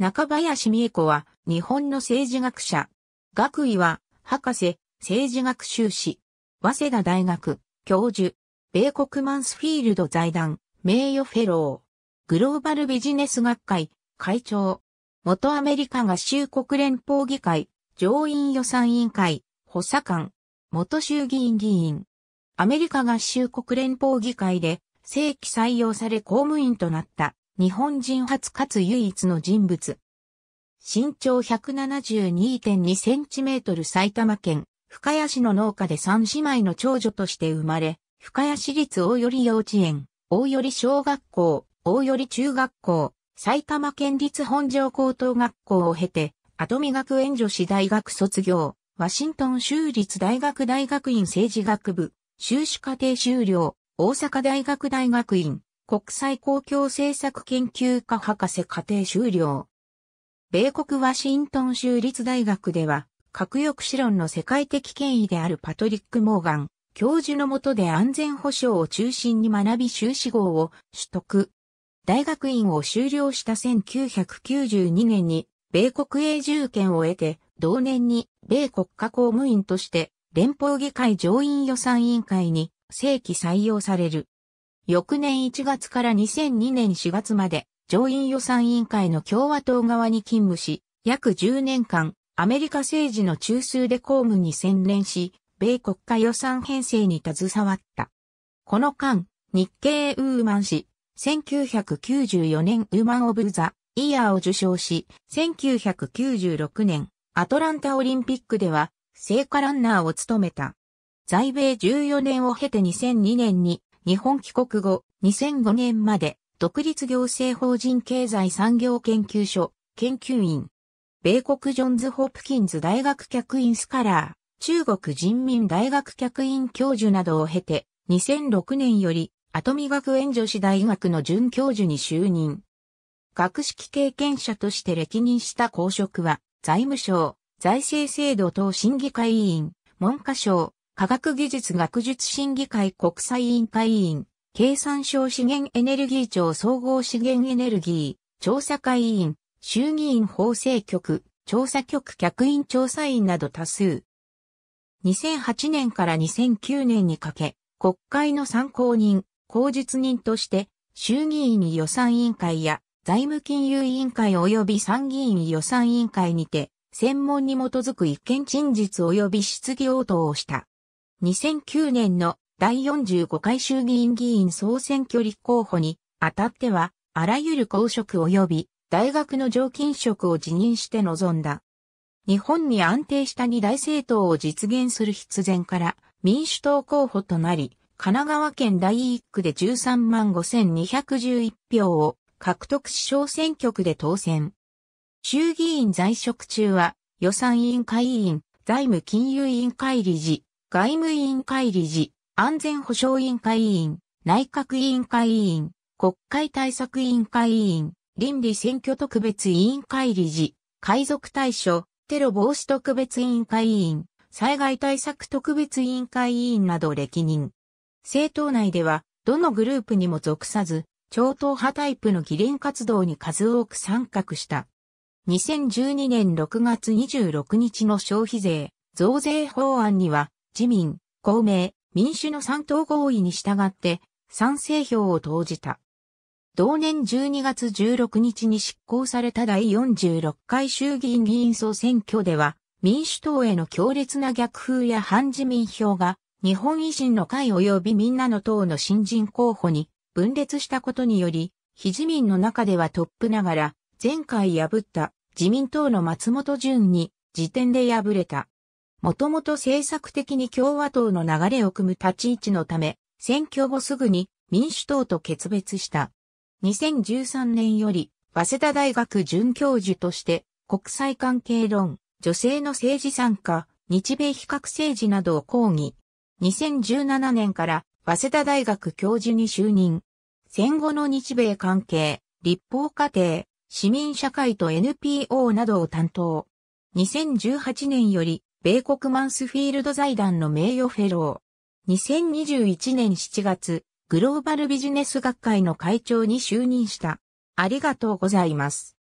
中林美恵子は日本の政治学者。学位は博士、政治学修士。早稲田大学教授。米国マンスフィールド財団名誉フェロー。グローバルビジネス学会会長。元アメリカ合衆国連邦議会上院予算委員会補佐官。元衆議院議員。アメリカ合衆国連邦議会で正規採用され公務員となった。日本人初かつ唯一の人物。身長172.2センチメートル埼玉県深谷市の農家で三姉妹の長女として生まれ、深谷市立大寄幼稚園、大寄小学校、大寄中学校、埼玉県立本庄高等学校を経て、後見学園女子大学卒業、ワシントン州立大学大学院政治学部、修士課程修了、大阪大学大学院、国際公共政策研究科博士課程修了。米国ワシントン州立大学では、核抑止論の世界的権威であるパトリック・モーガン、教授のもとで安全保障を中心に学び修士号を取得。大学院を修了した1992年に、米国永住権を得て、同年に米国家公務員として、連邦議会上院予算委員会に正規採用される。翌年1月から2002年4月まで上院予算委員会の共和党側に勤務し、約10年間、アメリカ政治の中枢で公務に専念し、米国家予算編成に携わった。この間、日経ウーマン氏、1994年ウーマン・オブ・ザ・イヤーを受賞し、1996年、アトランタオリンピックでは、聖火ランナーを務めた。在米14年を経て2002年に、日本帰国後、2005年まで、独立行政法人経済産業研究所、研究員。米国ジョンズ・ホプキンズ大学客員スカラー、中国人民大学客員教授などを経て、2006年より、跡見学園女子大学の准教授に就任。学識経験者として歴任した公職は、財務省、財政制度等審議会委員、文科省、科学技術学術審議会国際委員会委員、経産省資源エネルギー庁総合資源エネルギー、調査会委員、衆議院法制局、調査局客員調査員など多数。2008年から2009年にかけ、国会の参考人、口実人として、衆議院予算委員会や財務金融委員会及び参議院予算委員会にて、専門に基づく意見陳述及び質疑応答をした。2009年の第45回衆議院議員総選挙立候補にあたっては、あらゆる公職及び大学の常勤職を辞任して臨んだ。日本に安定した二大政党を実現する必然から民主党候補となり、神奈川県第1区で13万5211票を獲得し小選挙区で当選。衆議院在職中は予算委員会委員、財務金融委員会理事、外務委員会理事、安全保障委員会委員、内閣委員会委員、国会対策委員会委員、倫理選挙特別委員会理事、海賊対処、テロ防止特別委員会委員、災害対策特別委員会委員など歴任。政党内では、どのグループにも属さず、超党派タイプの議連活動に数多く参画した。2012年6月26日の消費税、増税法案には、自民、公明、民主の三党合意に従って賛成票を投じた。同年12月16日に執行された第46回衆議院議員総選挙では、民主党への強烈な逆風や反自民票が、日本維新の会及びみんなの党の新人候補に分裂したことにより、非自民の中ではトップながら、前回破った自民党の松本潤に時点で敗れた。もともと政策的に共和党の流れを組む立ち位置のため、選挙後すぐに民主党と決別した。2013年より、早稲田大学准教授として、国際関係論、女性の政治参加、日米比較政治などを講義。2017年から早稲田大学教授に就任。戦後の日米関係、立法過程、市民社会と NPO などを担当。2018年より米国マンスフィールド財団の名誉フェロー。2021年7月、グローバルビジネス学会の会長に就任した。ありがとうございます。